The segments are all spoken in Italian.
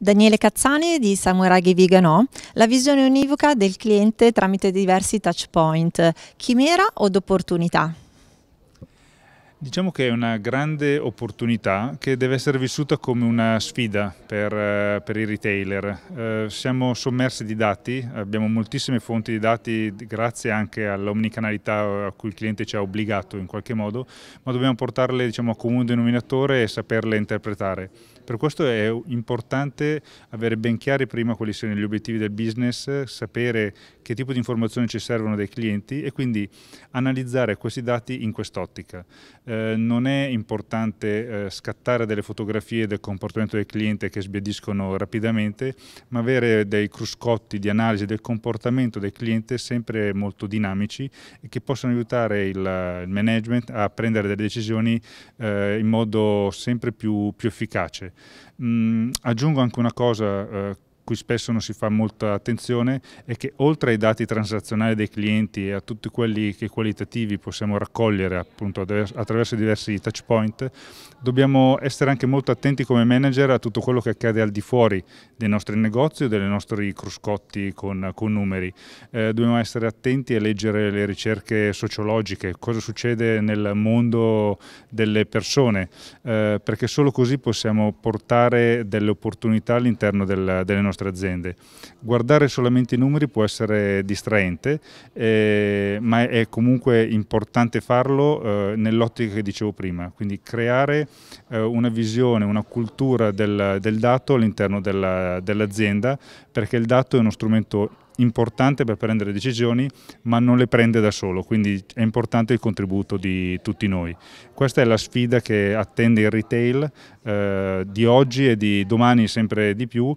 Daniele Cazzani di Samuraghi Vigano, la visione univoca del cliente tramite diversi touch point, chimera od opportunità? Diciamo che è una grande opportunità che deve essere vissuta come una sfida per, eh, per i retailer. Eh, siamo sommersi di dati, abbiamo moltissime fonti di dati grazie anche all'omnicanalità a cui il cliente ci ha obbligato in qualche modo, ma dobbiamo portarle diciamo, a comune denominatore e saperle interpretare. Per questo è importante avere ben chiari prima quali siano gli obiettivi del business, sapere che tipo di informazioni ci servono dai clienti e quindi analizzare questi dati in quest'ottica. Eh, non è importante eh, scattare delle fotografie del comportamento del cliente che sbiadiscono rapidamente, ma avere dei cruscotti di analisi del comportamento del cliente sempre molto dinamici e che possano aiutare il, il management a prendere delle decisioni eh, in modo sempre più, più efficace. Mm, aggiungo anche una cosa eh, cui spesso non si fa molta attenzione è che oltre ai dati transazionali dei clienti e a tutti quelli che qualitativi possiamo raccogliere appunto attraverso diversi touch point, dobbiamo essere anche molto attenti come manager a tutto quello che accade al di fuori dei nostri negozi o dei nostri cruscotti con, con numeri. Eh, dobbiamo essere attenti a leggere le ricerche sociologiche, cosa succede nel mondo delle persone, eh, perché solo così possiamo portare delle opportunità all'interno del, delle nostre vostre aziende. Guardare solamente i numeri può essere distraente, eh, ma è comunque importante farlo eh, nell'ottica che dicevo prima, quindi creare eh, una visione, una cultura del, del dato all'interno dell'azienda, perché il dato è uno strumento importante per prendere decisioni, ma non le prende da solo, quindi è importante il contributo di tutti noi. Questa è la sfida che attende il retail eh, di oggi e di domani sempre di più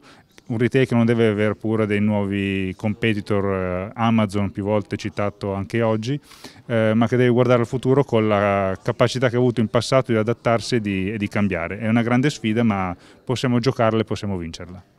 un retail che non deve avere pure dei nuovi competitor, eh, Amazon più volte citato anche oggi, eh, ma che deve guardare al futuro con la capacità che ha avuto in passato di adattarsi e di, e di cambiare. È una grande sfida, ma possiamo giocarla e possiamo vincerla.